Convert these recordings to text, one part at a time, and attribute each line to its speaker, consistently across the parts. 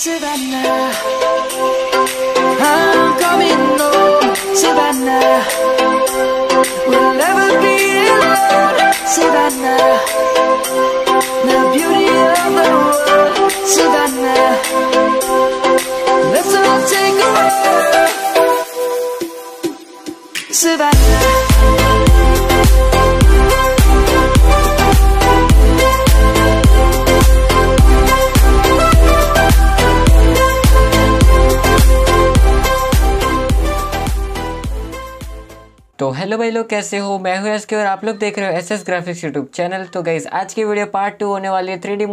Speaker 1: Savannah, I'm coming home, Savannah. We'll never be alone, Savannah. तो hello भाई लोग कैसे हो मैं हूं एस के और आप लोग देख रहे हो S S graphics YouTube channel तो गाइज आज की वीडियो पार्ट टू होने वाली है थ्री डी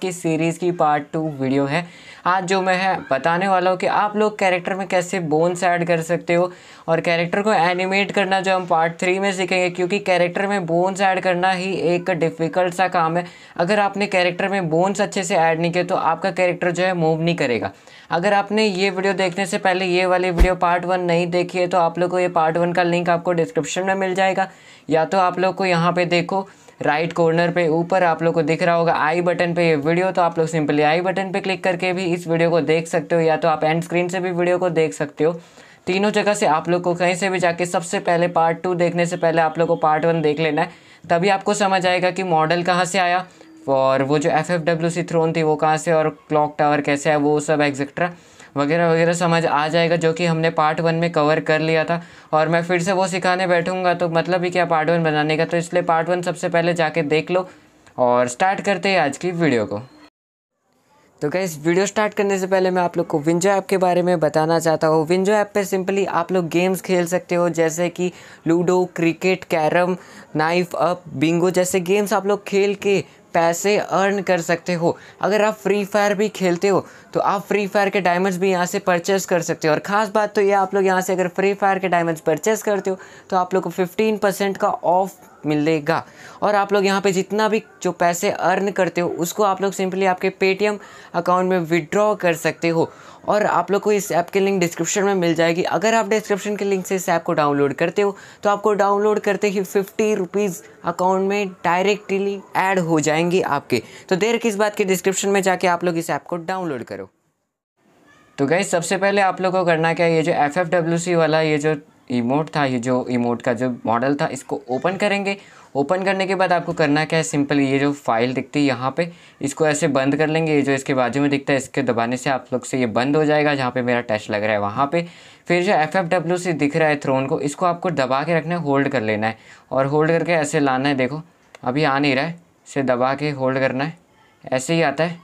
Speaker 1: की सीरीज़ की पार्ट टू वीडियो है आज जो मैं है बताने वाला हूँ कि आप लोग कैरेक्टर में कैसे बोन्स ऐड कर सकते हो और कैरेक्टर को एनिमेट करना जो हम पार्ट थ्री में सीखेंगे क्योंकि कैरेक्टर में बोन्स ऐड करना ही एक डिफ़िकल्ट सा काम है अगर आपने कैरेक्टर में बोन्स अच्छे से ऐड नहीं किए तो आपका कैरेक्टर जो है मूव नहीं करेगा अगर आपने ये वीडियो देखने से पहले ये वाली वीडियो पार्ट वन नहीं देखी है तो आप लोग को ये पार्ट वन का लिंक आपको डिस्क्रिप्शन में मिल जाएगा या तो आप लोग को यहाँ पर देखो राइट कॉर्नर पे ऊपर आप लोग को दिख रहा होगा आई बटन पे ये वीडियो तो आप लोग सिंपली आई बटन पे क्लिक करके भी इस वीडियो को देख सकते हो या तो आप एंड स्क्रीन से भी वीडियो को देख सकते हो तीनों जगह से आप लोग को कहीं से भी जाके सबसे पहले पार्ट टू देखने से पहले आप लोग को पार्ट वन देख लेना है तभी आपको समझ आएगा कि मॉडल कहाँ से आया और वो जो F F W C throne थी वो कहाँ से और क्लॉक टावर कैसे है वो सब एक्सेट्रा वगैरह वगैरह समझ आ जाएगा जो कि हमने पार्ट वन में कवर कर लिया था और मैं फिर से वो सिखाने बैठूंगा तो मतलब ही क्या पार्ट वन बनाने का तो इसलिए पार्ट वन सबसे पहले जाके देख लो और स्टार्ट करते हैं आज की वीडियो को तो क्या इस वीडियो स्टार्ट करने से पहले मैं आप लोग को विंजो ऐप के बारे में बताना चाहता हूँ विंजो ऐप पर सिंपली आप लोग गेम्स खेल सकते हो जैसे कि ludo cricket carrom knife up bingo जैसे गेम्स आप लोग खेल के पैसे अर्न कर सकते हो अगर आप फ्री फायर भी खेलते हो तो आप फ्री फायर के डायमंड्स भी यहाँ से परचेस कर सकते हो और ख़ास बात तो ये आप लोग यहाँ से अगर फ्री फायर के डायमंड्स परचेस करते हो तो आप लोग को फिफ्टीन परसेंट का ऑफ मिलेगा और आप लोग यहाँ पे जितना भी जो पैसे अर्न करते हो उसको आप लोग सिंपली आपके पेटीएम अकाउंट में विड्रॉ कर सकते हो और आप लोग को इस ऐप के लिंक डिस्क्रिप्शन में मिल जाएगी अगर आप डिस्क्रिप्शन के लिंक से इस ऐप को डाउनलोड करते हो तो आपको डाउनलोड करते ही फिफ्टी रुपीज़ अकाउंट में डायरेक्टली ऐड हो जाएंगे आपके तो देर किस बात के डिस्क्रिप्शन में जाके आप लोग इस ऐप को डाउनलोड करो तो गई सबसे पहले आप लोग को करना क्या है ये जो एफ वाला ये जो इमोट था ये जो इमोट का जो मॉडल था इसको ओपन करेंगे ओपन करने के बाद आपको करना क्या है सिंपल ये जो फाइल दिखती है यहाँ पे इसको ऐसे बंद कर लेंगे ये जो इसके बाजू में दिखता है इसके दबाने से आप लोग से ये बंद हो जाएगा जहाँ पे मेरा टेस्ट लग रहा है वहाँ पे फिर जो एफ एफ डब्ल्यू से दिख रहा है थ्रोन को इसको आपको दबा के रखना है होल्ड कर लेना है और होल्ड करके ऐसे लाना है देखो अभी आ नहीं रहा है इसे दबा के होल्ड करना है ऐसे ही आता है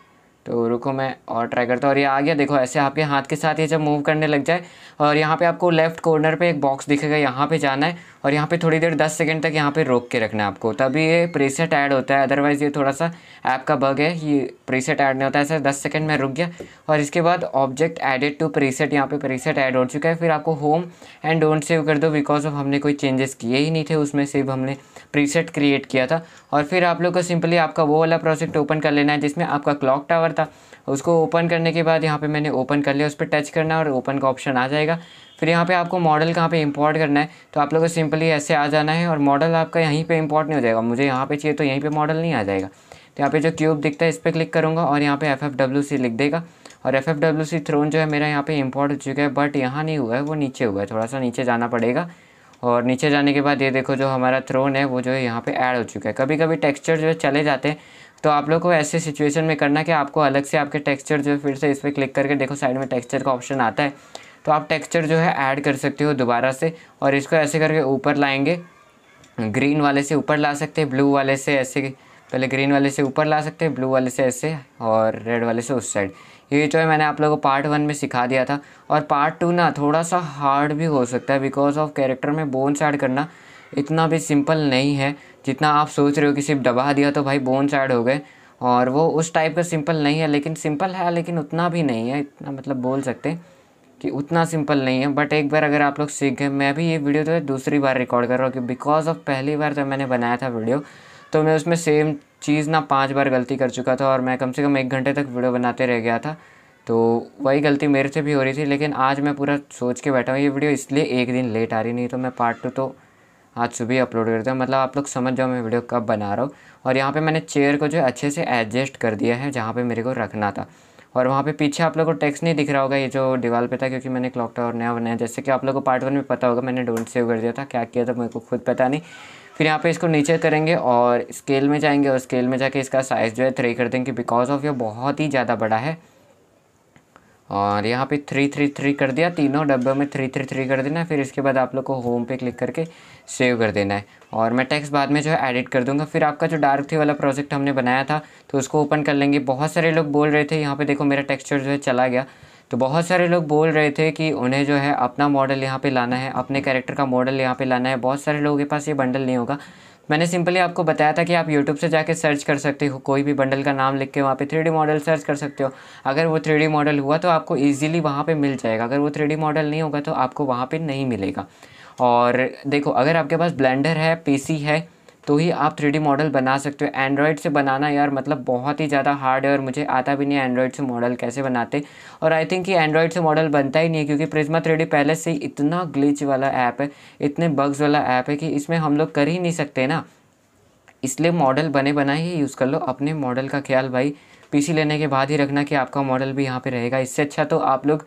Speaker 1: तो रुको मैं और ट्राई करता हूँ और ये आ गया देखो ऐसे आपके हाथ के साथ ये जब मूव करने लग जाए और यहाँ पे आपको लेफ्ट कॉर्नर पे एक बॉक्स दिखेगा यहाँ पे जाना है और यहाँ पे थोड़ी देर 10 सेकंड तक यहाँ पे रोक के रखना है आपको तभी ये प्रीसेट ऐड होता है अदरवाइज़ ये थोड़ा सा ऐप का बग है ये प्रीसेट ऐड नहीं होता है ऐसे दस सेकेंड में रुक गया और इसके बाद ऑब्जेक्ट एडेड टू प्रीसेट यहाँ पर प्रीसेट ऐड हो चुका है फिर आपको होम एंड डोंट सेव कर दो बिकॉज ऑफ हमने कोई चेंजेस किए ही नहीं थे उसमें सिर्फ हमने प्रीसेट क्रिएट किया था और फिर आप लोग को सिंपली आपका वो वाला प्रोजेक्ट ओपन कर लेना है जिसमें आपका क्लॉक टावर था उसको ओपन करने के बाद यहाँ पे मैंने ओपन कर लिया उस पर टच करना है और ओपन का ऑप्शन आ जाएगा फिर यहाँ पे आपको मॉडल कहाँ पे इंपोर्ट करना है तो आप लोगों को सिंपली ऐसे आ जाना है और मॉडल आपका यहीं पे इंपोर्ट नहीं हो जाएगा मुझे यहाँ पे चाहिए तो यहीं पे मॉडल नहीं आ जाएगा तो यहाँ पे जो क्यूब दिखता है इस पर क्लिक करूँगा और यहाँ पे एफ लिख देगा और F F W C throne जो है मेरा यहाँ पर इम्पोर्ट हो चुका है बट यहाँ नहीं हुआ है वो नीचे हुआ है थोड़ा सा नीचे जाना पड़ेगा और नीचे जाने के बाद ये देखो जो हमारा थ्रोन है वो जो है यहाँ पे ऐड हो चुका है कभी कभी टेक्सचर जो है चले जाते हैं तो आप लोग को ऐसे सिचुएशन में करना कि आपको अलग से आपके टेक्सचर जो है फिर से इस पर क्लिक करके देखो साइड में टेक्सचर का ऑप्शन आता है तो आप टेक्सचर जो है ऐड कर सकते हो दोबारा से और इसको ऐसे करके ऊपर लाएंगे ग्रीन वाले से ऊपर ला सकते हैं ब्लू वाले से ऐसे पहले ग्रीन वाले से ऊपर ला सकते हैं ब्लू वाले से ऐसे और रेड वाले से उस साइड ये जो है मैंने आप लोगों को पार्ट वन में सिखा दिया था और पार्ट टू ना थोड़ा सा हार्ड भी हो सकता है बिकॉज ऑफ कैरेक्टर में बोन्स ऐड करना इतना भी सिंपल नहीं है जितना आप सोच रहे हो कि सिर्फ दबा दिया तो भाई बोन सैड हो गए और वो उस टाइप का सिंपल नहीं है लेकिन सिंपल है लेकिन उतना भी नहीं है इतना मतलब बोल सकते कि उतना सिंपल नहीं है बट एक बार अगर आप लोग सीख गए मैं भी ये वीडियो तो दूसरी बार रिकॉर्ड कर रहा हूँ कि बिकॉज ऑफ पहली बार जब मैंने बनाया था वीडियो तो मैं उसमें सेम चीज़ ना पाँच बार गलती कर चुका था और मैं कम से कम एक घंटे तक वीडियो बनाते रह गया था तो वही गलती मेरे से भी हो रही थी लेकिन आज मैं पूरा सोच के बैठा हूँ ये वीडियो इसलिए एक दिन लेट आ रही नहीं तो मैं पार्ट टू तो आज सुबह अपलोड करते हैं मतलब आप लोग समझ जाओ मैं वीडियो कब बना रहा हूँ और यहाँ पे मैंने चेयर को जो अच्छे से एडजस्ट कर दिया है जहाँ पे मेरे को रखना था और वहाँ पे पीछे आप लोग को टेक्स्ट नहीं दिख रहा होगा ये जो दीवार पे था क्योंकि मैंने क्लॉक टावर नया बनाया जैसे कि आप लोग को पार्ट वन में पता होगा मैंने डोंट सेव कर दिया था क्या किया था मेरे को खुद पता नहीं फिर यहाँ पे इसको नीचे करेंगे और स्केल में जाएंगे और स्केल में जाके इसका साइज़ जो है थ्री कर देंगे बिकॉज ऑफ ये बहुत ही ज़्यादा बड़ा है और यहाँ पे थ्री थ्री थ्री कर दिया तीनों डब्बे में थ्री थ्री थ्री कर देना है फिर इसके बाद आप लोग को होम पे क्लिक करके सेव कर देना है और मैं टेक्स्ट बाद में जो है एडिट कर दूंगा फिर आपका जो डार्क थी वाला प्रोजेक्ट हमने बनाया था तो उसको ओपन कर लेंगे बहुत सारे लोग बोल रहे थे यहाँ पर देखो मेरा टेक्स्चर जो है चला गया तो बहुत सारे लोग बोल रहे थे कि उन्हें जो है अपना मॉडल यहाँ पर लाना है अपने कैरेक्टर का मॉडल यहाँ पर लाना है बहुत सारे लोगों के पास ये बंडल नहीं होगा मैंने सिंपली आपको बताया था कि आप यूट्यूब से जाके सर्च कर सकते हो कोई भी बंडल का नाम लिख के वहाँ पे थ्री मॉडल सर्च कर सकते हो अगर वो थ्री मॉडल हुआ तो आपको ईजिली वहाँ पर मिल जाएगा अगर वो थ्री मॉडल नहीं होगा तो आपको वहाँ पर नहीं मिलेगा और देखो अगर आपके पास ब्लेंडर है पीसी है तो ही आप थ्री मॉडल बना सकते हो एंड्रॉयड से बनाना यार मतलब बहुत ही ज़्यादा हार्ड है और मुझे आता भी नहीं एंड्रॉयड से मॉडल कैसे बनाते और आई थिंक कि एंड्रॉयड से मॉडल बनता ही नहीं है क्योंकि प्रिज्मा थ्री पहले से इतना ग्लिच वाला ऐप है इतने बग्स वाला ऐप है कि इसमें हम लोग कर ही नहीं सकते ना इसलिए मॉडल बने बनाए ही यूज़ कर लो अपने मॉडल का ख्याल भाई पीसी लेने के बाद ही रखना कि आपका मॉडल भी यहाँ पे रहेगा इससे अच्छा तो आप लोग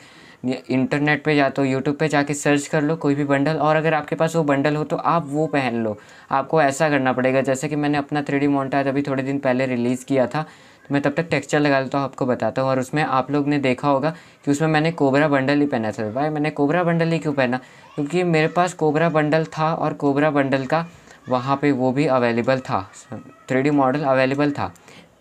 Speaker 1: इंटरनेट पे या तो यूट्यूब पे जाके सर्च कर लो कोई भी बंडल और अगर आपके पास वो बंडल हो तो आप वो पहन लो आपको ऐसा करना पड़ेगा जैसे कि मैंने अपना थ्री डी मोन्टाज अभी थोड़े दिन पहले रिलीज़ किया था तो मैं तब तक टेक्सचर लगा लेता हूँ आपको बताता हूँ और उसमें आप लोग ने देखा होगा कि उसमें मैंने कोबरा बंडल ही पहना था भाई मैंने कोबरा बंडल ही क्यों पहना क्योंकि मेरे पास कोबरा बंडल था और कोबरा बंडल का वहाँ पे वो भी अवेलेबल था थ्री मॉडल अवेलेबल था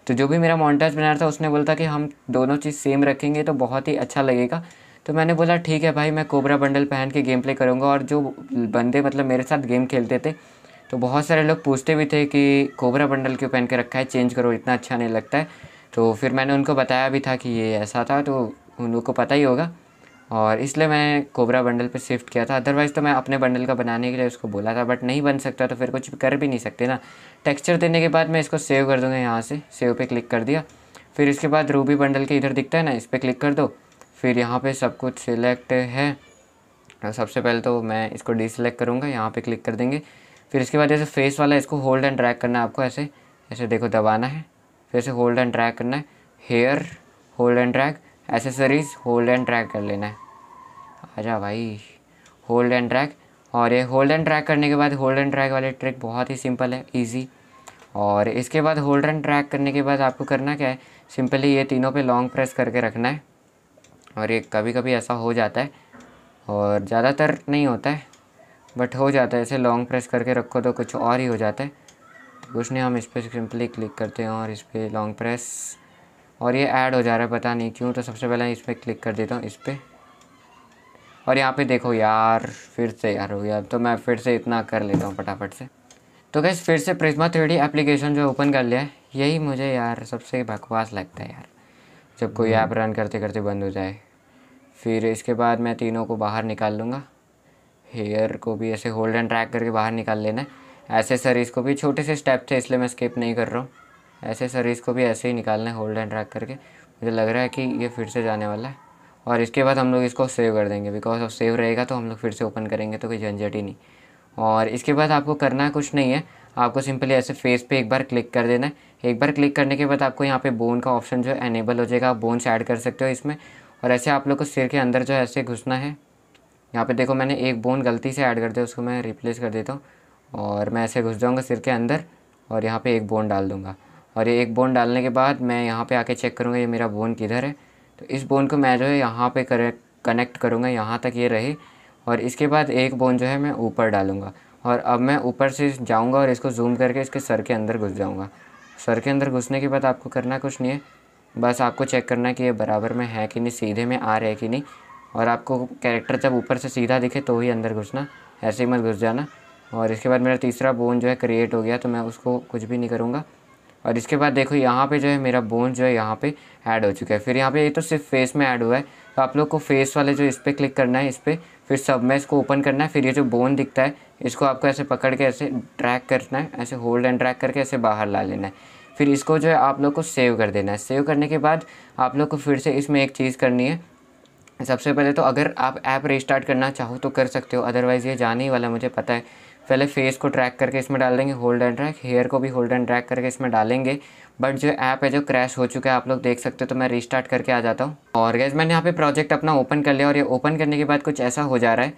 Speaker 1: तो जो भी मेरा मॉन्टेज बना रहा था उसने बोलता कि हम दोनों चीज़ सेम रखेंगे तो बहुत ही अच्छा लगेगा तो मैंने बोला ठीक है भाई मैं कोबरा बंडल पहन के गेम प्ले करूँगा और जो बंदे मतलब मेरे साथ गेम खेलते थे तो बहुत सारे लोग पूछते भी थे कि कोबरा बंडल क्यों पहन के रखा है चेंज करो इतना अच्छा नहीं लगता है तो फिर मैंने उनको बताया भी था कि ये ऐसा था तो उन लोग को पता ही होगा और इसलिए मैं कोबरा बंडल पर शिफ्ट किया था अदरवाइज़ तो मैं अपने बंडल का बनाने के लिए उसको बोला था बट नहीं बन सकता तो फिर कुछ कर भी नहीं सकते ना टेक्सचर देने के बाद मैं इसको सेव कर दूँगा यहाँ से सेव पर क्लिक कर दिया फिर इसके बाद रूबी बंडल के इधर दिखता है ना इस पर क्लिक कर दो फिर यहाँ पे सब कुछ सिलेक्ट है सबसे पहले तो मैं इसको डिसलेक्ट करूँगा यहाँ पे क्लिक कर देंगे फिर इसके बाद जैसे फेस वाला इसको होल्ड एंड ड्रैग करना है आपको ऐसे ऐसे देखो दबाना है फिर से होल्ड एंड ड्रैग करना है hair hold and drag accessories hold and drag कर लेना है आजा भाई होल्ड एंड ड्रैग और ये होल्ड एंड ट्रैक करने के बाद होल्ड एंड ट्रैक वाले ट्रिक बहुत ही सिंपल है ईज़ी और इसके बाद होल्ड एंड ट्रैक करने के बाद आपको करना क्या है सिंपली ये तीनों पे लॉन्ग प्रेस करके रखना है और ये कभी कभी ऐसा हो जाता है और ज़्यादातर नहीं होता है बट हो जाता है ऐसे लॉन्ग प्रेस करके रखो तो कुछ और ही हो जाता है तो कुछ नहीं हम इस पर सिंपली क्लिक करते हैं और इस पर लॉन्ग प्रेस और ये ऐड हो जा रहा है पता नहीं क्यों तो सबसे पहले इस पर क्लिक कर देता हूँ इस पर और यहाँ पे देखो यार फिर से यार हो गया तो मैं फिर से इतना कर लेता हूँ फटाफट से तो कैसे फिर से प्रिज्मा थ्री एप्लीकेशन जो ओपन कर लिया है यही मुझे यार सबसे बकवास लगता है यार जब कोई हम्म। ऐप रन करते करते बंद हो जाए फिर इसके बाद मैं तीनों को बाहर निकाल लूँगा हेयर को भी ऐसे होल्ड एंड ट्रैक करके बाहर निकाल लेना है सरीज को भी छोटे से स्टेप थे इसलिए मैं स्किप नहीं कर रहा हूँ ऐसे सरीज को भी ऐसे ही निकालना है होल्ड एंड ट्रैक करके मुझे लग रहा है कि ये फिर से जाने वाला है और इसके बाद हम लोग इसको सेव कर देंगे बिकॉज अब सेव रहेगा तो हम लोग फिर से ओपन करेंगे तो कोई झंझट ही नहीं और इसके बाद आपको करना कुछ नहीं है आपको सिंपली ऐसे फेस पे एक बार क्लिक कर देना है एक बार क्लिक करने के बाद आपको यहाँ पे बोन का ऑप्शन जो है एनेबल हो जाएगा आप बोन्स ऐड कर सकते हो इसमें और ऐसे आप लोग को सिर के अंदर जो है ऐसे घुसना है यहाँ पे देखो मैंने एक बोन गलती से ऐड कर दिया उसको मैं रिप्लेस कर देता हूँ और मैं ऐसे घुस जाऊँगा सिर के अंदर और यहाँ पर एक बोन डाल दूँगा और ये एक बोन डालने के बाद मैं यहाँ पर आके चेक करूँगा ये मेरा बोन किधर है तो इस बोन को मैं जो है यहाँ पर कनेक्ट करूँगा यहाँ तक ये रहे और इसके बाद एक बोन जो है मैं ऊपर डालूँगा और अब मैं ऊपर से जाऊँगा और इसको जूम करके इसके सर के अंदर घुस जाऊँगा सर के अंदर घुसने के बाद आपको करना कुछ नहीं है बस आपको चेक करना है कि ये बराबर में है कि नहीं सीधे में आ रहा है कि नहीं और आपको कैरेक्टर जब ऊपर से सीधा दिखे तो ही अंदर घुसना ऐसे ही मत घुस जाना और इसके बाद मेरा तीसरा बोन जो है क्रिएट हो गया तो मैं उसको कुछ भी नहीं करूँगा और इसके बाद देखो यहाँ पे जो है मेरा बोन जो है यहाँ पे ऐड हो चुका है फिर यहाँ पे ये तो सिर्फ फेस में ऐड हुआ है तो आप लोग को फेस वाले जो इस पर क्लिक करना है इस पर फिर सब में इसको ओपन करना है फिर ये जो बोन दिखता है इसको आपको ऐसे पकड़ के ऐसे ट्रैक करना है ऐसे होल्ड एंड ट्रैक करके ऐसे बाहर ला लेना है फिर इसको जो है आप लोग को सेव कर देना है सेव करने के बाद आप लोग को फिर से इसमें एक चीज़ करनी है सबसे पहले तो अगर आप ऐप रिस्टार्ट करना चाहो तो कर सकते हो अदरवाइज़ ये जाने ही वाला मुझे पता है पहले फेस को ट्रैक करके इसमें डाल देंगे होल्ड एंड ट्रैक हेयर को भी होल्ड एंड ट्रैक करके इसमें डालेंगे बट जो ऐप है जो क्रैश हो चुका है आप लोग देख सकते हो तो मैं रिस्टार्ट करके आ जाता हूँ और गैस मैंने यहाँ पे प्रोजेक्ट अपना ओपन कर लिया और ये ओपन करने के बाद कुछ ऐसा हो जा रहा है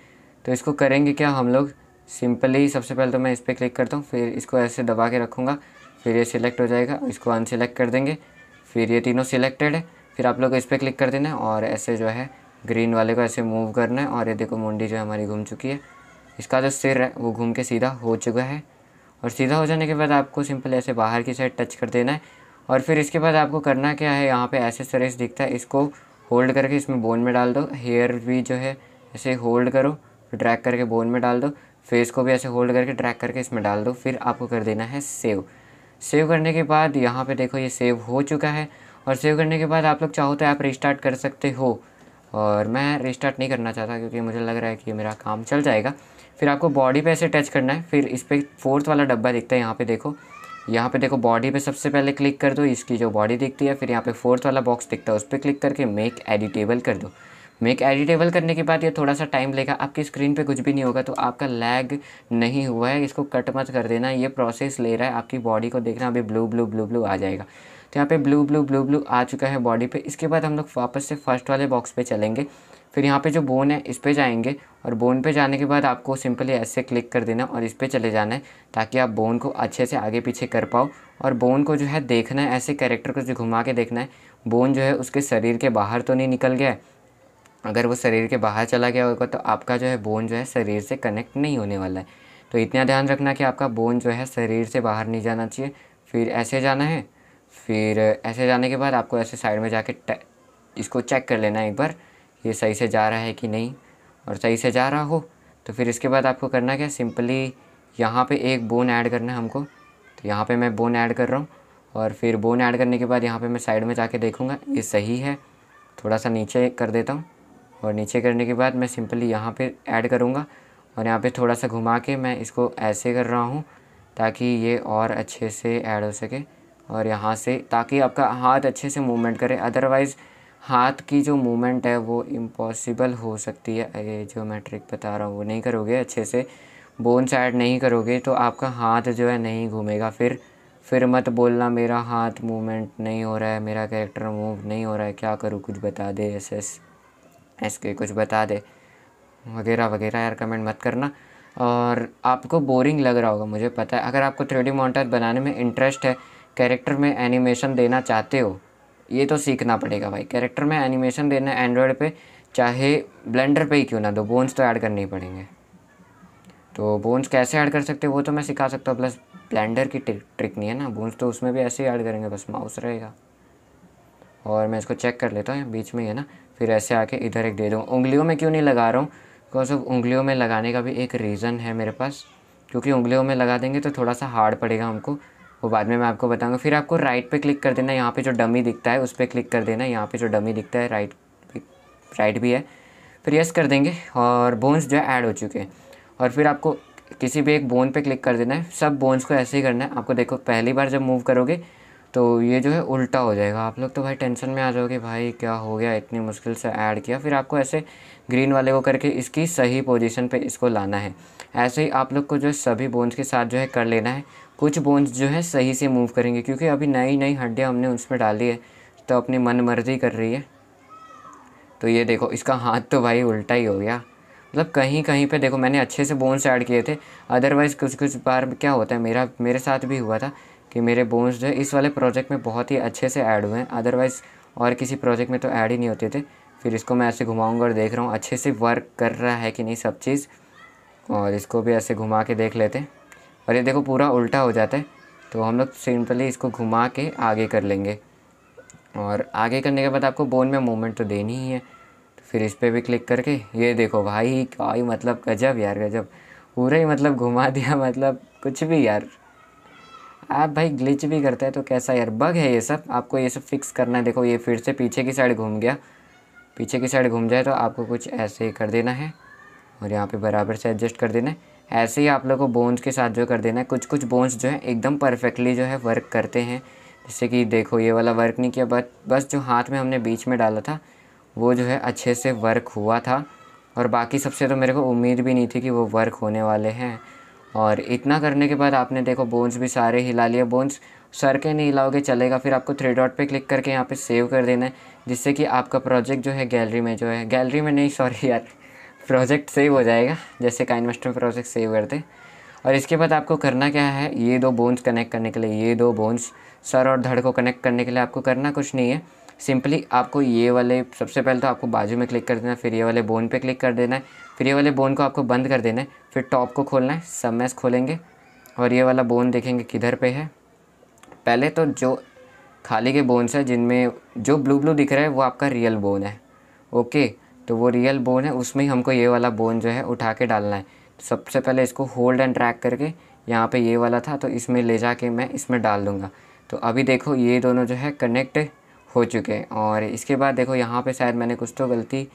Speaker 1: तो इसको करेंगे क्या हम लोग सिंपली सबसे पहले तो मैं इस पर क्लिक करता हूँ फिर इसको ऐसे दबा के रखूँगा फिर ये सिलेक्ट हो जाएगा इसको अनसेलेक्ट कर देंगे फिर ये तीनों सिलेक्टेड है फिर आप लोग इस पर क्लिक कर देना है और ऐसे जो है ग्रीन वाले को ऐसे मूव करना है और ये देखो मुंडी जो है हमारी घूम चुकी है इसका जो सिर है वो घूम के सीधा हो चुका है और सीधा हो जाने के बाद आपको सिंपल ऐसे बाहर की साइड टच कर देना है और फिर इसके बाद आपको करना क्या है यहाँ पर ऐसे सरेस दिखता है इसको होल्ड करके इसमें बोन में डाल दो हेयर भी जो है ऐसे होल्ड करो ड्रैग करके बोन में डाल दो फेस को भी ऐसे होल्ड करके ट्रैक करके इसमें डाल दो फिर आपको कर देना है सेव सेव करने के बाद यहाँ पे देखो ये सेव हो चुका है और सेव करने के बाद आप लोग चाहो तो ऐप रिस्टार्ट कर सकते हो और मैं रिस्टार्ट नहीं करना चाहता क्योंकि मुझे लग रहा है कि मेरा काम चल जाएगा फिर आपको बॉडी पे ऐसे टच करना है फिर इस पर फोर्थ वाला डब्बा दिखता है यहाँ पे देखो यहाँ पे देखो बॉडी पे सबसे पहले क्लिक कर दो इसकी जो बॉडी दिखती है फिर यहाँ पे फोर्थ वाला बॉक्स दिखता है उस पर क्लिक करके मेक एडिटेबल कर दो मेक एडिटेबल करने के बाद ये थोड़ा सा टाइम लेगा आपकी स्क्रीन पे कुछ भी नहीं होगा तो आपका लैग नहीं हुआ है इसको कट मत कर देना ये प्रोसेस ले रहा है आपकी बॉडी को देखना अभी ब्लू ब्लू ब्लू ब्लू आ जाएगा तो यहाँ पे ब्लू ब्लू ब्लू ब्लू आ चुका है बॉडी पे इसके बाद हम लोग वापस से फर्स्ट वाले बॉक्स पे चलेंगे फिर यहाँ पे जो बोन है इस पर जाएंगे और बोन पे जाने के बाद आपको सिंपली ऐसे क्लिक कर देना और इस पर चले जाना है ताकि आप बोन को अच्छे से आगे पीछे कर पाओ और बोन को जो है देखना है ऐसे कैरेक्टर को जो घुमा के देखना है बोन जो है उसके शरीर के बाहर तो नहीं निकल गया है अगर वो शरीर के बाहर चला गया होगा तो आपका जो है बोन जो है शरीर से कनेक्ट नहीं होने वाला है तो इतना ध्यान रखना कि आपका बोन जो है शरीर से बाहर नहीं जाना चाहिए फिर ऐसे जाना है फिर ऐसे जाने के बाद आपको ऐसे साइड में जाके इसको चेक कर लेना एक बार ये सही से जा रहा है कि नहीं और सही से जा रहा हो तो फिर इसके बाद आपको करना क्या सिंपली यहाँ पे एक बोन ऐड करना है हमको तो यहाँ पे मैं बोन ऐड कर रहा हूँ और फिर बोन ऐड करने के बाद यहाँ पे मैं साइड में जाके देखूँगा ये सही है थोड़ा सा नीचे कर देता हूँ और नीचे करने के बाद मैं सिंपली यहाँ पर ऐड करूँगा और यहाँ पर थोड़ा सा घुमा के मैं इसको ऐसे कर रहा हूँ ताकि ये और अच्छे से ऐड हो सके और यहाँ से ताकि आपका हाथ अच्छे से मूवमेंट करे अदरवाइज़ हाथ की जो मूवमेंट है वो इम्पॉसिबल हो सकती है ये जो मैं ट्रिक बता रहा हूँ वो नहीं करोगे अच्छे से बोन्स ऐड नहीं करोगे तो आपका हाथ जो है नहीं घूमेगा फिर फिर मत बोलना मेरा हाथ मूवमेंट नहीं हो रहा है मेरा कैरेक्टर मूव नहीं हो रहा है क्या करूँ कुछ बता दे ऐसे ऐसे कुछ बता दे वगैरह वगैरह यार कमेंट मत करना और आपको बोरिंग लग रहा होगा मुझे पता है अगर आपको थ्री डी मॉनिटर बनाने में इंटरेस्ट है कैरेक्टर में एनिमेशन देना चाहते हो ये तो सीखना पड़ेगा भाई कैरेक्टर में एनिमेशन देना एंड्रॉयड पे चाहे ब्लेंडर पे ही क्यों ना दो बोन्स तो ऐड करने ही पड़ेंगे तो बोन्स कैसे ऐड कर सकते हो वो तो मैं सिखा सकता हूँ प्लस ब्लेंडर की ट्रिक नहीं है ना बोन्स तो उसमें भी ऐसे ही ऐड करेंगे बस माउस रहेगा और मैं इसको चेक कर लेता हूँ बीच में ही है ना फिर ऐसे आके इधर एक दे दूँ उंगलियों में क्यों नहीं लगा रहा हूँ बिकॉज ऑफ उंगलियों में लगाने का भी एक रीज़न है मेरे पास क्योंकि उंगलियों में लगा देंगे तो थोड़ा सा हार्ड पड़ेगा हमको वो बाद में मैं आपको बताऊँगा फिर आपको राइट पे क्लिक कर देना यहाँ पे जो डमी दिखता है उस पर क्लिक कर देना यहाँ पे जो डमी दिखता है राइट राइट भी है फिर यस कर देंगे और बोन्स जो है ऐड हो चुके हैं और फिर आपको किसी भी एक बोन पे क्लिक कर देना है सब बोन्स को ऐसे ही करना है आपको देखो पहली बार जब मूव करोगे तो ये जो है उल्टा हो जाएगा आप लोग तो भाई टेंशन में आ जाओगे भाई क्या हो गया इतनी मुश्किल से ऐड किया फिर आपको ऐसे ग्रीन वाले को करके इसकी सही पोजीशन पे इसको लाना है ऐसे ही आप लोग को जो है सभी बोन्स के साथ जो है कर लेना है कुछ बोन्स जो है सही से मूव करेंगे क्योंकि अभी नई नई हड्डियाँ हमने उसमें डाली है तो अपनी मन मर्जी कर रही है तो ये देखो इसका हाथ तो भाई उल्टा ही हो गया मतलब कहीं कहीं पे देखो मैंने अच्छे से बोन्स ऐड किए थे अदरवाइज़ कुछ कुछ बार क्या होता है मेरा मेरे साथ भी हुआ था कि मेरे बोन्स जो है इस वाले प्रोजेक्ट में बहुत ही अच्छे से ऐड हुए हैं अदरवाइज़ और किसी प्रोजेक्ट में तो ऐड ही नहीं होते थे फिर इसको मैं ऐसे घुमाऊंगा और देख रहा हूँ अच्छे से वर्क कर रहा है कि नहीं सब चीज़ और इसको भी ऐसे घुमा के देख लेते हैं और ये देखो पूरा उल्टा हो जाता है तो हम लोग सिंपली इसको घुमा के आगे कर लेंगे और आगे करने के बाद आपको बोन में मूवमेंट तो देनी ही है तो फिर इस पर भी क्लिक करके ये देखो भाई भाई मतलब गजब यार गजब पूरा ही मतलब घुमा दिया मतलब कुछ भी यार ऐप भाई ग्लिच भी करता है तो कैसा यार बग है ये सब आपको ये सब फिक्स करना है देखो ये फिर से पीछे की साइड घूम गया पीछे की साइड घूम जाए तो आपको कुछ ऐसे ही कर देना है और यहाँ पे बराबर से एडजस्ट कर देना है ऐसे ही आप लोग को बोन्स के साथ जो कर देना है कुछ कुछ बोन्स जो है एकदम परफेक्टली जो है वर्क करते हैं जैसे कि देखो ये वाला वर्क नहीं किया बट बस जो हाथ में हमने बीच में डाला था वो जो है अच्छे से वर्क हुआ था और बाकी सबसे तो मेरे को उम्मीद भी नहीं थी कि वो वर्क होने वाले हैं और इतना करने के बाद आपने देखो बोन्स भी सारे हिला लिए बोन्स सर के नहीं हिलाओगे चलेगा फिर आपको थ्री डॉट पे क्लिक करके यहाँ पे सेव कर देना है जिससे कि आपका प्रोजेक्ट जो है गैलरी में जो है गैलरी में नहीं सॉरी यार प्रोजेक्ट सेव हो जाएगा जैसे काइन मास्टर प्रोजेक्ट सेव करते और इसके बाद आपको करना क्या है ये दो बोन्स कनेक्ट करने के लिए ये दो बोन्स सर और धड़ को कनेक्ट करने के लिए आपको करना कुछ नहीं है सिंपली आपको ये वाले सबसे पहले तो आपको बाजू में क्लिक कर देना फिर ये वाले बोन पे क्लिक कर देना है फिर ये वाले बोन को आपको बंद कर देना है फिर टॉप को खोलना है सब मैस खोलेंगे और ये वाला बोन देखेंगे किधर पे है पहले तो जो खाली के बोन्स हैं जिनमें जो ब्लू ब्लू दिख रहा है वो आपका रियल बोन है ओके तो वो रियल बोन है उसमें हमको ये वाला बोन जो है उठा के डालना है सबसे पहले इसको होल्ड एंड ट्रैक करके यहाँ पर ये वाला था तो इसमें ले जा मैं इसमें डाल दूँगा तो अभी देखो ये दोनों जो है कनेक्ट हो चुके हैं और इसके बाद देखो यहाँ पे शायद मैंने कुछ तो गलती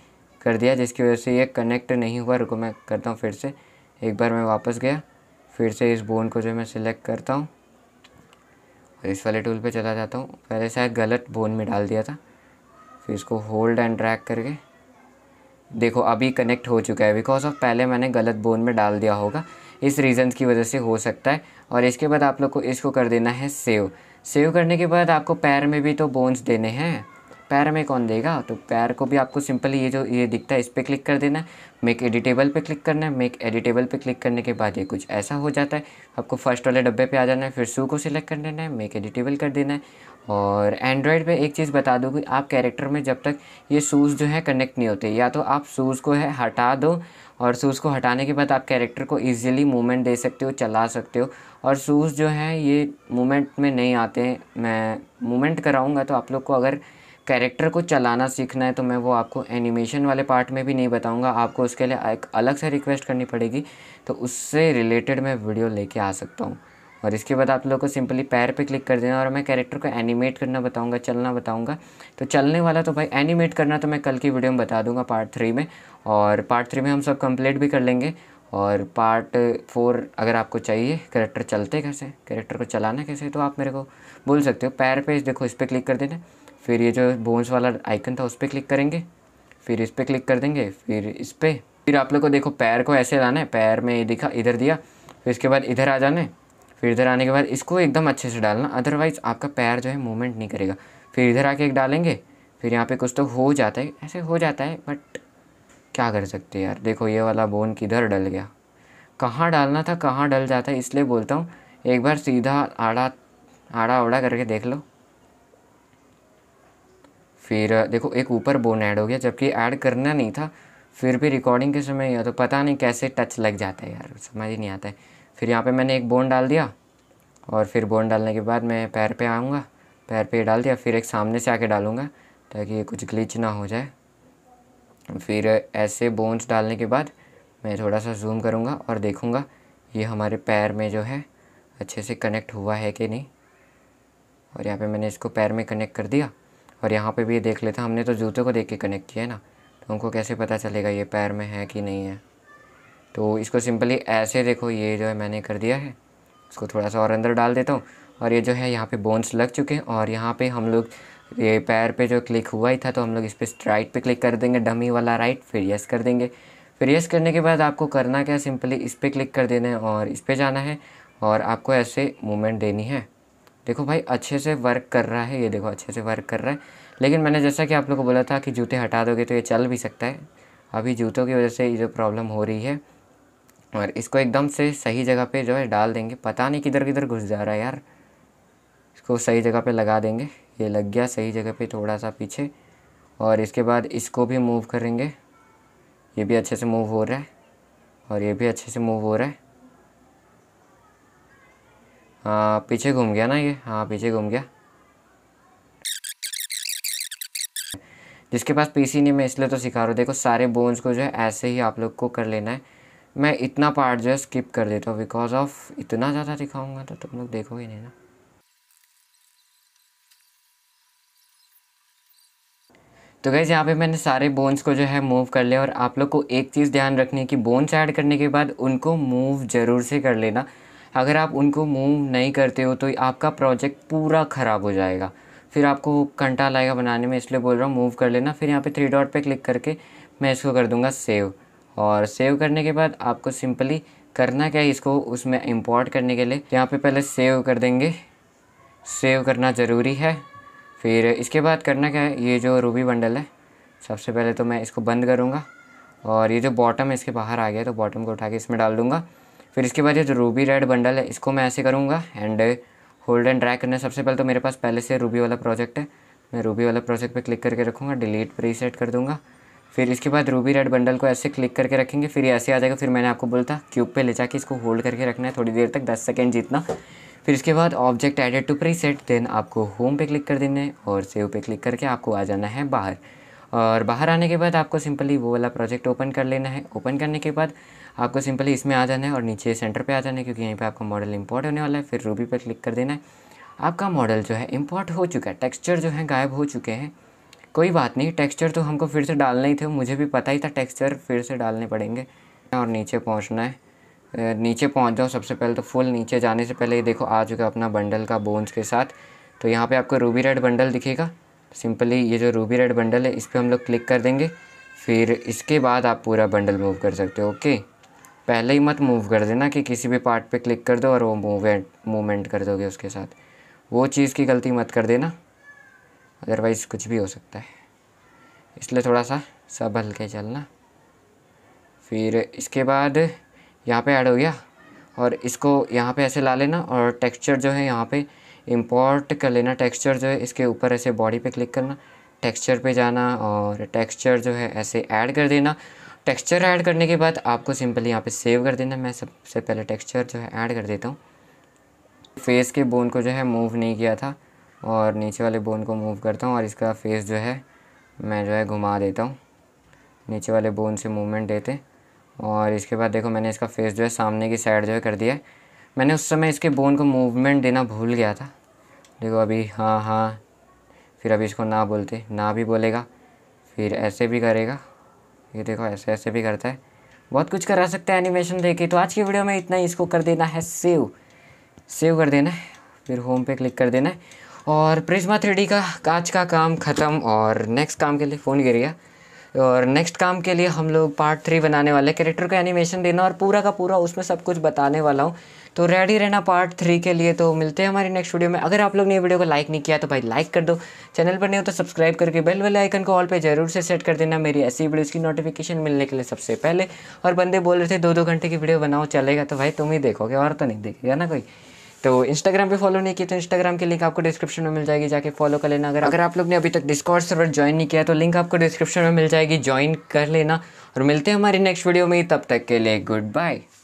Speaker 1: कर दिया जिसकी वजह से ये कनेक्ट नहीं हुआ रुको मैं करता हूँ फिर से एक बार मैं वापस गया फिर से इस बोन को जो मैं सिलेक्ट करता हूँ और इस वाले टूल पे चला जाता हूँ पहले शायद गलत बोन में डाल दिया था फिर इसको होल्ड एंड ट्रैक करके देखो अभी कनेक्ट हो चुका है बिकॉज ऑफ पहले मैंने गलत बोन में डाल दिया होगा इस रीज़न की वजह से हो सकता है और इसके बाद आप लोग को इसको कर देना है सेव सेव करने के बाद आपको पैर में भी तो बोन्स देने हैं पैर में कौन देगा तो पैर को भी आपको सिंपली ये जो ये दिखता है इस पर क्लिक कर देना है मेक एडिटेबल पे क्लिक करना है मेक एडिटेबल पे क्लिक करने के बाद ये कुछ ऐसा हो जाता है आपको फर्स्ट वाले डब्बे पे आ जाना है फिर शू को सिलेक्ट कर देना है मेक एडिटेबल कर देना है और एंड्रॉयड पे एक चीज़ बता दूँ कि आप कैरेक्टर में जब तक ये शूज़ जो है कनेक्ट नहीं होते या तो आप शूज़ को है हटा दो और शूज़ को हटाने के बाद आप कैरेक्टर को ईजिली मूवमेंट दे सकते हो चला सकते हो और शूज़ जो है ये मूवमेंट में नहीं आते मैं मूवमेंट कराऊँगा तो आप लोग को अगर कैरेक्टर को चलाना सीखना है तो मैं वो आपको एनिमेशन वाले पार्ट में भी नहीं बताऊंगा आपको उसके लिए एक अलग से रिक्वेस्ट करनी पड़ेगी तो उससे रिलेटेड मैं वीडियो लेके आ सकता हूँ और इसके बाद आप लोगों को सिंपली पैर पे क्लिक कर देना और मैं कैरेक्टर को एनिमेट करना बताऊंगा चलना बताऊंगा तो चलने वाला तो भाई एनिमेट करना तो मैं कल की वीडियो में बता दूंगा पार्ट थ्री में और पार्ट थ्री में हम सब कंप्लीट भी कर लेंगे और पार्ट फोर अगर आपको चाहिए कैरेक्टर चलते कैसे कैरेक्टर को चलाना कैसे तो आप मेरे को बोल सकते हो पैर पर देखो इस पर क्लिक कर देना फिर ये जो बोन्स वाला आइकन था उस पर क्लिक करेंगे फिर इस पर क्लिक कर देंगे फिर इस पर फिर आप लोग को देखो पैर को ऐसे लाना है पैर में ये दिखा इधर दिया फिर इसके बाद इधर आ जाना है फिर इधर आने के बाद इसको एकदम अच्छे से डालना अदरवाइज़ आपका पैर जो है मूवमेंट नहीं करेगा फिर इधर आके एक डालेंगे फिर यहाँ पे कुछ तो हो जाता है ऐसे हो जाता है बट क्या कर सकते यार देखो ये वाला बोन किधर डल गया कहाँ डालना था कहाँ डल जाता है इसलिए बोलता हूँ एक बार सीधा आड़ा आड़ा उड़ा करके देख लो फिर देखो एक ऊपर बोन ऐड हो गया जबकि ऐड करना नहीं था फिर भी रिकॉर्डिंग के समय या तो पता नहीं कैसे टच लग जाता है यार समझ ही नहीं आता है फिर यहाँ पे मैंने एक बोन डाल दिया और फिर बोन डालने के बाद मैं पैर पे आऊँगा पैर पे डाल दिया फिर एक सामने से आके डालूँगा ताकि कुछ ग्लिच ना हो जाए फिर ऐसे बोन्स डालने के बाद मैं थोड़ा सा जूम करूँगा और देखूँगा ये हमारे पैर में जो है अच्छे से कनेक्ट हुआ है कि नहीं और यहाँ पर मैंने इसको पैर में कनेक्ट कर दिया और यहाँ पे भी ये देख लेते हैं हमने तो जूते को देख के कनेक्ट किया है ना तो उनको कैसे पता चलेगा ये पैर में है कि नहीं है तो इसको सिंपली ऐसे देखो ये जो है मैंने कर दिया है इसको थोड़ा सा और अंदर डाल देता हूँ और ये जो है यहाँ पे बोन्स लग चुके हैं और यहाँ पे हम लोग ये पैर पे जो क्लिक हुआ ही था तो हम लोग इस पर राइट पे क्लिक कर देंगे डमी वाला राइट फिर यस कर देंगे फिर यस करने के बाद आपको करना क्या सिंपली इस पर क्लिक कर देना है और इस पर जाना है और आपको ऐसे मूवमेंट देनी है देखो भाई अच्छे से वर्क कर रहा है ये देखो अच्छे से वर्क कर रहा है लेकिन मैंने जैसा कि आप लोग को बोला था कि जूते हटा दोगे तो ये चल भी सकता है अभी जूतों की वजह से ये जो प्रॉब्लम हो रही है और इसको एकदम से सही जगह पे जो है डाल देंगे पता नहीं किधर किधर घुस जा रहा है यार इसको सही जगह पे लगा देंगे ये लग गया सही जगह पे थोड़ा सा पीछे और इसके बाद इसको भी मूव करेंगे ये भी अच्छे से मूव हो रहा है और ये भी अच्छे से मूव हो रहा है हाँ पीछे घूम गया ना ये हाँ पीछे घूम गया जिसके पास पीसी नहीं मैं इसलिए तो सिखा रहा हूँ देखो सारे बोन्स को जो है ऐसे ही आप लोग को कर लेना है मैं इतना पार्ट जो है स्किप कर देता हूँ बिकॉज ऑफ इतना ज़्यादा दिखाऊंगा तो तुम लोग देखोगे नहीं ना तो गैस यहाँ पे मैंने सारे बोन्स को जो है मूव कर लिया और आप लोग को एक चीज़ ध्यान रखनी है कि बोन्स ऐड करने के बाद उनको मूव ज़रूर से कर लेना अगर आप उनको मूव नहीं करते हो तो आपका प्रोजेक्ट पूरा ख़राब हो जाएगा फिर आपको कंटा लाएगा बनाने में इसलिए बोल रहा हूँ मूव कर लेना फिर यहाँ पे थ्री डॉट पे क्लिक करके मैं इसको कर दूँगा सेव और सेव करने के बाद आपको सिंपली करना क्या है इसको उसमें इम्पोर्ट करने के लिए यहाँ पे पहले सेव कर देंगे सेव करना ज़रूरी है फिर इसके बाद करना क्या है ये जो रूबी बंडल है सबसे पहले तो मैं इसको बंद करूँगा और ये जो बॉटम है इसके बाहर आ गया तो बॉटम को उठा के इसमें डाल दूँगा फिर इसके बाद ये जो रूबी रेड बंडल है इसको मैं ऐसे करूँगा एंड होल्ड एंड ड्राई करना सबसे पहले तो मेरे पास पहले से रूबी वाला प्रोजेक्ट है मैं रूबी वाला प्रोजेक्ट पर क्लिक करके रखूँगा डिलीट प्रीसेट कर दूँगा फिर इसके बाद रूबी रेड बंडल को ऐसे क्लिक करके रखेंगे फिर ये ऐसे आ जाएगा फिर मैंने आपको बोला था क्यूब पे ले जाके इसको होल्ड करके रखना है थोड़ी देर तक दस सेकेंड जीतना फिर इसके बाद object added to preset then आपको होम पे क्लिक कर देना है और सेव पे क्लिक करके आपको आ जाना है बाहर और बाहर आने के बाद आपको सिंपली वो वाला प्रोजेक्ट ओपन कर लेना है ओपन करने के बाद आपको सिंपली इसमें आ जाना है और नीचे सेंटर पे आ जाना है क्योंकि यहीं पे आपका मॉडल इंपोर्ट होने वाला है फिर रूबी पे क्लिक कर देना है आपका मॉडल जो है इंपोर्ट हो चुका है टेक्स्चर जो है गायब हो चुके हैं कोई बात नहीं टेक्स्चर तो हमको फिर से डालना ही थे मुझे भी पता ही था टेक्स्चर फिर से डालने पड़ेंगे और नीचे पहुँचना है नीचे पहुँच जाओ सबसे पहले तो फुल नीचे जाने से पहले ये देखो आ चुका अपना बंडल का बोन्स के साथ तो यहाँ पर आपको रूबी रेड बंडल दिखेगा सिंपली ये जो रूबी रेड बंडल है इस पर हम लोग क्लिक कर देंगे फिर इसके बाद आप पूरा बंडल मूव कर सकते हो ओके पहले ही मत मूव कर देना कि किसी भी पार्ट पे क्लिक कर दो और वो मूवेंट मूवमेंट कर दोगे उसके साथ वो चीज़ की गलती मत कर देना अदरवाइज़ कुछ भी हो सकता है इसलिए थोड़ा सा संभल के चलना फिर इसके बाद यहाँ पे ऐड हो गया और इसको यहाँ पे ऐसे ला लेना और टेक्सचर जो है यहाँ पे इंपोर्ट कर लेना टेक्सचर जो है इसके ऊपर ऐसे बॉडी पे क्लिक करना टेक्सचर पे जाना और टेक्सचर जो है ऐसे ऐड कर देना टेक्सचर ऐड करने के बाद आपको सिंपली यहाँ पे सेव कर देना मैं सबसे पहले टेक्सचर जो है ऐड कर देता हूँ फेस के बोन को जो है मूव नहीं किया था और नीचे वाले बोन को मूव करता हूँ और इसका फेस जो है मैं जो है घुमा देता हूँ नीचे वाले बोन से मूवमेंट देते और इसके बाद देखो मैंने इसका फेस जो है सामने की साइड जो है कर दिया है मैंने उस समय इसके बोन को मूवमेंट देना भूल गया था देखो अभी हाँ हाँ फिर अभी इसको ना बोलते ना भी बोलेगा फिर ऐसे भी करेगा ये देखो ऐसे ऐसे भी करता है बहुत कुछ करा सकते हैं एनिमेशन देखे तो आज की वीडियो में इतना ही इसको कर देना है सेव सेव कर देना है फिर होम पे क्लिक कर देना है और प्रिज्मा थ्री का कांच का काम ख़त्म और नेक्स्ट काम के लिए फ़ोन गिर गया और नेक्स्ट काम के लिए हम लोग पार्ट थ्री बनाने वाले कैरेक्टर को एनिमेशन देना और पूरा का पूरा उसमें सब कुछ बताने वाला हूँ तो रेडी रहना पार्ट थ्री के लिए तो मिलते हैं हमारी नेक्स्ट वीडियो में अगर आप लोग ने वीडियो को लाइक नहीं किया तो भाई लाइक कर दो चैनल पर नहीं हो तो सब्सक्राइब करके बेल वाले आइकन को ऑल पे जरूर से सेट कर देना मेरी ऐसी वीडियोज़ की नोटिफिकेशन मिलने के लिए सबसे पहले और बंदे बोल रहे थे दो दो घंटे की वीडियो बनाओ चलेगा तो भाई तुम ही देखोगे और तो नहीं देखेगा ना कोई तो इंस्टाग्राम पे फॉलो नहीं किया तो इंस्टाग्राम की लिंक आपको डिस्क्रिप्शन में मिल जाएगी जाके फॉलो कर लेना अगर अगर आप लोग ने अभी तक डिस्कॉर्ड सर्वर ज्वाइन नहीं किया तो लिंक आपको डिस्क्रिप्शन में मिल जाएगी ज्वाइन कर लेना और मिलते हैं हमारी नेक्स्ट वीडियो में तब तक के लिए गुड बाय